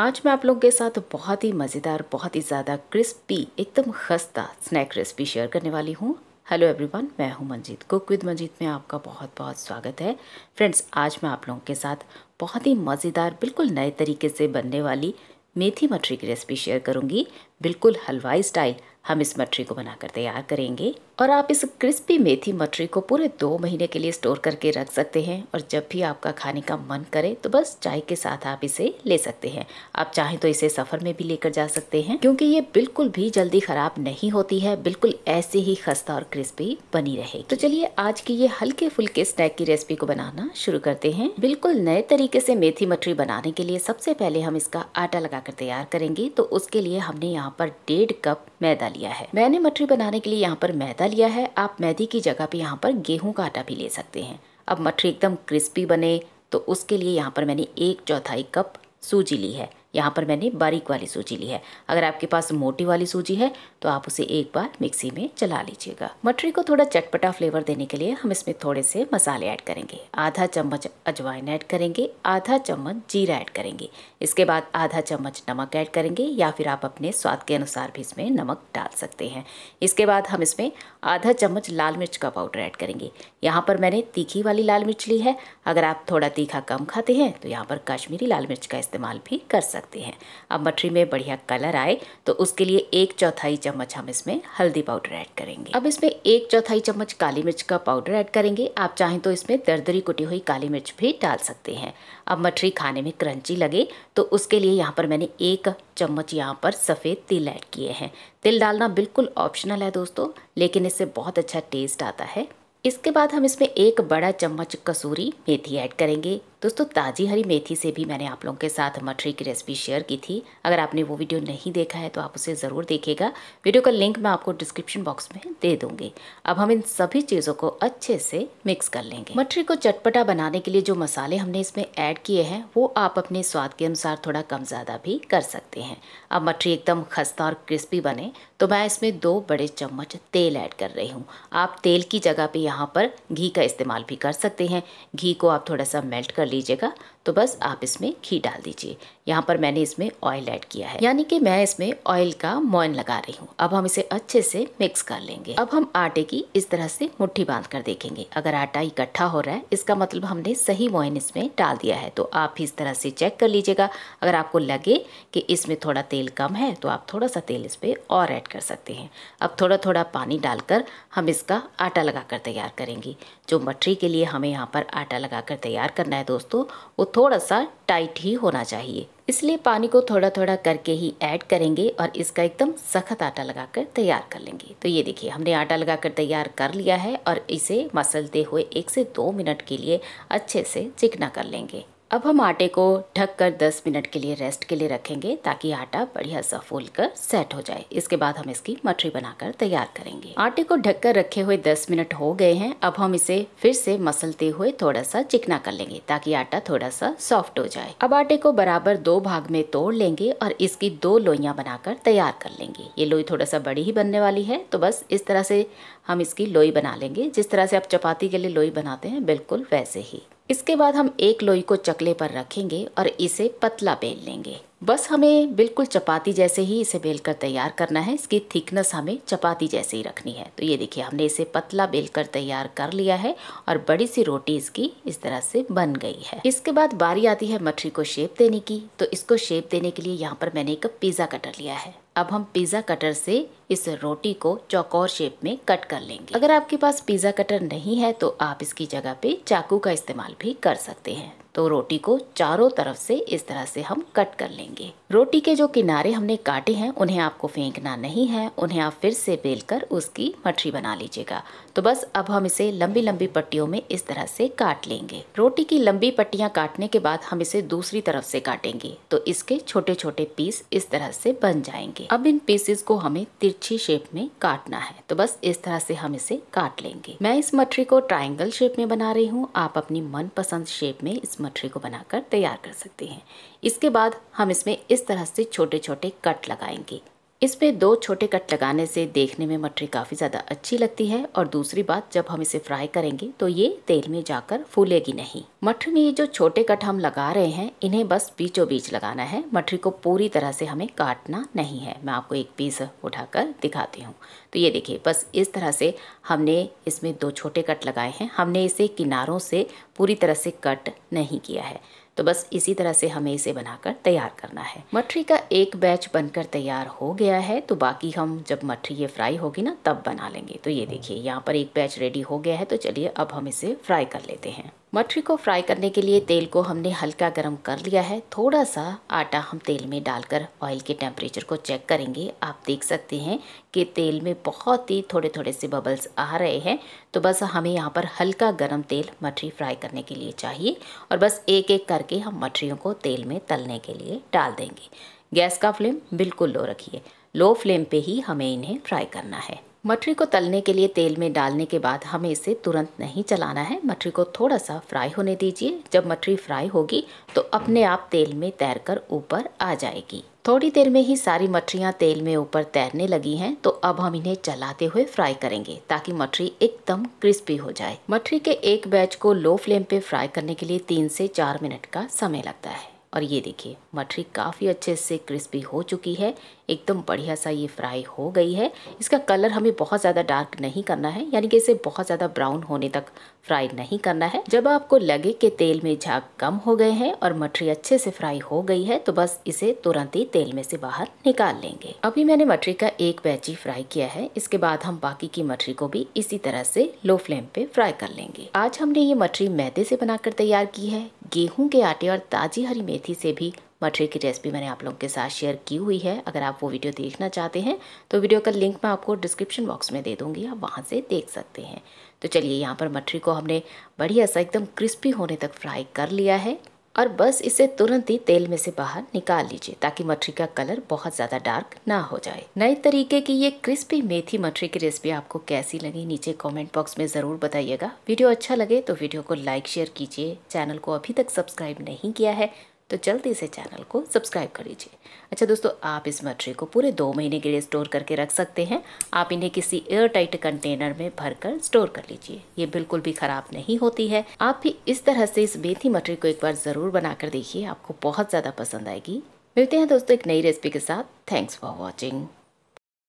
आज मैं आप लोगों के साथ बहुत ही मज़ेदार बहुत ही ज़्यादा क्रिस्पी एकदम खस्ता स्नैक रेसिपी शेयर करने वाली हूँ हेलो एवरीवन मैं हूँ मंजीत कुक विद मंजीत में आपका बहुत बहुत स्वागत है फ्रेंड्स आज मैं आप लोगों के साथ बहुत ही मज़ेदार बिल्कुल नए तरीके से बनने वाली मेथी मठरी की रेसिपी शेयर करूँगी बिल्कुल हलवाई स्टाइल हम इस मटरी को बनाकर तैयार करेंगे और आप इस क्रिस्पी मेथी मटरी को पूरे दो महीने के लिए स्टोर करके रख सकते हैं और जब भी आपका खाने का मन करे तो बस चाय के साथ आप इसे ले सकते हैं आप चाहें तो इसे सफ़र में भी लेकर जा सकते हैं क्योंकि ये बिल्कुल भी जल्दी ख़राब नहीं होती है बिल्कुल ऐसे ही खस्ता और क्रिस्पी बनी रहेगी तो चलिए आज की ये हल्के फुल्के स्नैक की रेसिपी को बनाना शुरू करते हैं बिल्कुल नए तरीके से मेथी मटरी बनाने के लिए सबसे पहले हम इसका आटा लगा तैयार करेंगे तो उसके लिए हमने यहाँ पर डेढ़ कप मैदा लिया है मैंने मठरी बनाने के लिए यहाँ पर मैदा लिया है आप मैदे की जगह पे यहाँ पर गेहूं का आटा भी ले सकते हैं अब मठरी एकदम क्रिस्पी बने तो उसके लिए यहाँ पर मैंने एक चौथाई कप सूजी ली है यहाँ पर मैंने बारीक वाली सूजी ली है अगर आपके पास मोटी वाली सूजी है तो आप उसे एक बार मिक्सी में चला लीजिएगा मटरी को थोड़ा चटपटा फ्लेवर देने के लिए हम इसमें थोड़े से मसाले ऐड करेंगे आधा चम्मच अजवाइन ऐड करेंगे आधा चम्मच जीरा ऐड करेंगे इसके बाद आधा चम्मच नमक ऐड करेंगे या फिर आप अपने स्वाद के अनुसार भी इसमें नमक डाल सकते हैं इसके बाद हम इसमें आधा चम्मच लाल मिर्च का पाउडर ऐड करेंगे यहाँ पर मैंने तीखी वाली लाल मिर्च ली है अगर आप थोड़ा तीखा कम खाते हैं तो यहाँ पर कश्मीरी लाल मिर्च का इस्तेमाल भी कर सकते सकते हैं अब मठरी में बढ़िया कलर आए तो उसके लिए एक चौथाई चम्मच हम इसमें हल्दी पाउडर ऐड करेंगे अब इसमें एक चौथाई चम्मच काली मिर्च का पाउडर ऐड करेंगे आप चाहें तो इसमें दरदरी कुटी हुई काली मिर्च भी डाल सकते हैं अब मठरी खाने में क्रंची लगे तो उसके लिए यहाँ पर मैंने एक चम्मच यहाँ पर सफ़ेद तिल ऐड किए हैं तिल डालना बिल्कुल ऑप्शनल है दोस्तों लेकिन इससे बहुत अच्छा टेस्ट आता है इसके बाद हम इसमें एक बड़ा चम्मच कसूरी मेथी ऐड करेंगे दोस्तों ताज़ी हरी मेथी से भी मैंने आप लोगों के साथ मठरी की रेसिपी शेयर की थी अगर आपने वो वीडियो नहीं देखा है तो आप उसे ज़रूर देखेगा वीडियो का लिंक मैं आपको डिस्क्रिप्शन बॉक्स में दे दूँगी अब हम इन सभी चीज़ों को अच्छे से मिक्स कर लेंगे मठरी को चटपटा बनाने के लिए जो मसाले हमने इसमें ऐड किए हैं वो आप अपने स्वाद के अनुसार थोड़ा कम ज़्यादा भी कर सकते हैं अब मठरी एकदम खस्ता और क्रिस्पी बने तो मैं इसमें दो बड़े चम्मच तेल ऐड कर रही हूँ आप तेल की जगह पर यहाँ पर घी का इस्तेमाल भी कर सकते हैं घी को आप थोड़ा सा मेल्ट कर लीजिएगा तो बस आप इसमें घी डाल दीजिए यहाँ पर मैंने इसमें ऑयल ऐड किया है यानी कि मैं इसमें ऑयल का मोइन लगा रही हूँ अब हम इसे अच्छे से मिक्स कर लेंगे अब हम आटे की इस तरह से मुट्ठी बांध कर देखेंगे अगर आटा इकट्ठा हो रहा है इसका मतलब हमने सही मोइन इसमें डाल दिया है तो आप भी इस तरह से चेक कर लीजिएगा अगर आपको लगे कि इसमें थोड़ा तेल कम है तो आप थोड़ा सा तेल इस पर और ऐड कर सकते हैं अब थोड़ा थोड़ा पानी डालकर हम इसका आटा लगा कर तैयार करेंगे जो मठरी के लिए हमें यहाँ पर आटा लगा कर तैयार करना है दोस्तों वो थोड़ा सा टाइट ही होना चाहिए इसलिए पानी को थोड़ा थोड़ा करके ही ऐड करेंगे और इसका एकदम सख्त आटा लगाकर तैयार कर लेंगे तो ये देखिए हमने आटा लगाकर तैयार कर लिया है और इसे मसलते हुए एक से दो मिनट के लिए अच्छे से चिकना कर लेंगे अब हम आटे को ढक कर 10 मिनट के लिए रेस्ट के लिए रखेंगे ताकि आटा बढ़िया सा फूल कर सेट हो जाए इसके बाद हम इसकी मठरी बनाकर तैयार करेंगे आटे को ढक कर रखे हुए 10 मिनट हो गए हैं अब हम इसे फिर से मसलते हुए थोड़ा सा चिकना कर लेंगे ताकि आटा थोड़ा सा सॉफ्ट हो जाए अब आटे को बराबर दो भाग में तोड़ लेंगे और इसकी दो लोइया बनाकर तैयार कर लेंगे ये लोई थोड़ा सा बड़ी ही बनने वाली है तो बस इस तरह से हम इसकी लोई बना लेंगे जिस तरह से आप चपाती के लिए लोई बनाते हैं बिल्कुल वैसे ही इसके बाद हम एक लोई को चकले पर रखेंगे और इसे पतला बेल लेंगे बस हमें बिल्कुल चपाती जैसे ही इसे बेलकर तैयार करना है इसकी थिकनेस हमें चपाती जैसे ही रखनी है तो ये देखिए हमने इसे पतला बेलकर तैयार कर लिया है और बड़ी सी रोटी इसकी इस तरह से बन गई है इसके बाद बारी आती है मठरी को शेप देने की तो इसको शेप देने के लिए यहाँ पर मैंने एक पिज़्ज़ा कटर लिया है अब हम पिज़्ज़ा कटर से इस रोटी को चौकोर शेप में कट कर लेंगे अगर आपके पास पिज़्ज़ा कटर नहीं है तो आप इसकी जगह पे चाकू का इस्तेमाल भी कर सकते हैं तो रोटी को चारों तरफ से इस तरह से हम कट कर लेंगे रोटी के जो किनारे हमने काटे हैं उन्हें आपको फेंकना नहीं है उन्हें आप फिर से बेलकर उसकी मठरी बना लीजिएगा तो बस अब हम इसे लंबी लंबी पट्टियों में इस तरह से काट लेंगे रोटी की लंबी पट्टियां काटने के बाद हम इसे दूसरी तरफ से काटेंगे तो इसके छोटे छोटे पीस इस तरह से बन जाएंगे अब इन पीसेस को हमें तिरछी शेप में काटना है तो बस इस तरह से हम इसे काट लेंगे मैं इस मठरी को ट्राइंगल शेप में बना रही हूँ आप अपनी मन शेप में इस मठरी को बनाकर तैयार कर सकते हैं इसके बाद हम इसमें इस तरह से छोटे छोटे कट लगाएंगे इस पे दो छोटे कट लगाने से देखने में मठरी काफ़ी ज़्यादा अच्छी लगती है और दूसरी बात जब हम इसे फ्राई करेंगे तो ये तेल में जाकर फूलेगी नहीं मठरी में ये जो छोटे कट हम लगा रहे हैं इन्हें बस बीचों बीच लगाना है मठरी को पूरी तरह से हमें काटना नहीं है मैं आपको एक पीस उठाकर दिखाती हूँ तो ये देखिए बस इस तरह से हमने इसमें दो छोटे कट लगाए हैं हमने इसे किनारों से पूरी तरह से कट नहीं किया है तो बस इसी तरह से हमें इसे बनाकर तैयार करना है मठरी का एक बैच बनकर तैयार हो गया है तो बाकी हम जब मठरी ये फ्राई होगी ना तब बना लेंगे तो ये देखिए यहाँ पर एक बैच रेडी हो गया है तो चलिए अब हम इसे फ्राई कर लेते हैं मटरी को फ्राई करने के लिए तेल को हमने हल्का गर्म कर लिया है थोड़ा सा आटा हम तेल में डालकर ऑयल के टेम्परेचर को चेक करेंगे आप देख सकते हैं कि तेल में बहुत ही थोड़े थोड़े से बबल्स आ रहे हैं तो बस हमें यहाँ पर हल्का गर्म तेल मटरी फ्राई करने के लिए चाहिए और बस एक एक करके हम मटरीों को तेल में तलने के लिए डाल देंगे गैस का फ्लेम बिल्कुल लो रखिए लो फ्लेम पर ही हमें इन्हें फ्राई करना है मटरी को तलने के लिए तेल में डालने के बाद हमें इसे तुरंत नहीं चलाना है मटरी को थोड़ा सा फ्राई होने दीजिए जब मटरी फ्राई होगी तो अपने आप तेल में तैरकर ऊपर आ जाएगी थोड़ी देर में ही सारी मटरियाँ तेल में ऊपर तैरने लगी हैं तो अब हम इन्हें चलाते हुए फ्राई करेंगे ताकि मटरी एकदम क्रिस्पी हो जाए मटरी के एक बैच को लो फ्लेम पे फ्राई करने के लिए तीन से चार मिनट का समय लगता है और ये देखिए मठरी काफ़ी अच्छे से क्रिस्पी हो चुकी है एकदम बढ़िया सा ये फ्राई हो गई है इसका कलर हमें बहुत ज़्यादा डार्क नहीं करना है यानी कि इसे बहुत ज़्यादा ब्राउन होने तक फ्राई नहीं करना है जब आपको लगे कि तेल में झाग कम हो गए हैं और मठरी अच्छे से फ्राई हो गई है तो बस इसे तुरंत ही तेल में से बाहर निकाल लेंगे अभी मैंने मठरी का एक बैची फ्राई किया है इसके बाद हम बाकी की मठरी को भी इसी तरह से लो फ्लेम पे फ्राई कर लेंगे आज हमने ये मठरी मैदे से बनाकर तैयार की है गेहूं के आटे और ताज़ी हरी मेथी से भी मटर की रेसिपी मैंने आप लोगों के साथ शेयर की हुई है अगर आप वो वीडियो देखना चाहते हैं तो वीडियो का लिंक मैं आपको डिस्क्रिप्शन बॉक्स में दे दूँगी आप वहाँ से देख सकते हैं तो चलिए यहाँ पर मटरी को हमने बढ़िया सा एकदम क्रिस्पी होने तक फ्राई कर लिया है और बस इसे तुरंत ही तेल में से बाहर निकाल लीजिए ताकि मठरी का कलर बहुत ज़्यादा डार्क ना हो जाए नए तरीके की ये क्रिस्पी मेथी मठरी की रेसिपी आपको कैसी लगी नीचे कमेंट बॉक्स में ज़रूर बताइएगा वीडियो अच्छा लगे तो वीडियो को लाइक शेयर कीजिए चैनल को अभी तक सब्सक्राइब नहीं किया है तो जल्दी से चैनल को सब्सक्राइब कर लीजिए अच्छा दोस्तों आप इस मटरी को पूरे दो महीने के लिए स्टोर करके रख सकते हैं आप इन्हें किसी एयर टाइट कंटेनर में भर कर स्टोर कर लीजिए ये बिल्कुल भी खराब नहीं होती है आप भी इस तरह से इस मेथी मटरी को एक बार ज़रूर बनाकर देखिए आपको बहुत ज़्यादा पसंद आएगी मिलते हैं दोस्तों एक नई रेसिपी के साथ थैंक्स फॉर वॉचिंग